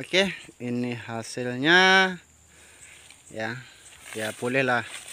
oke ini hasilnya ya ya bolehlah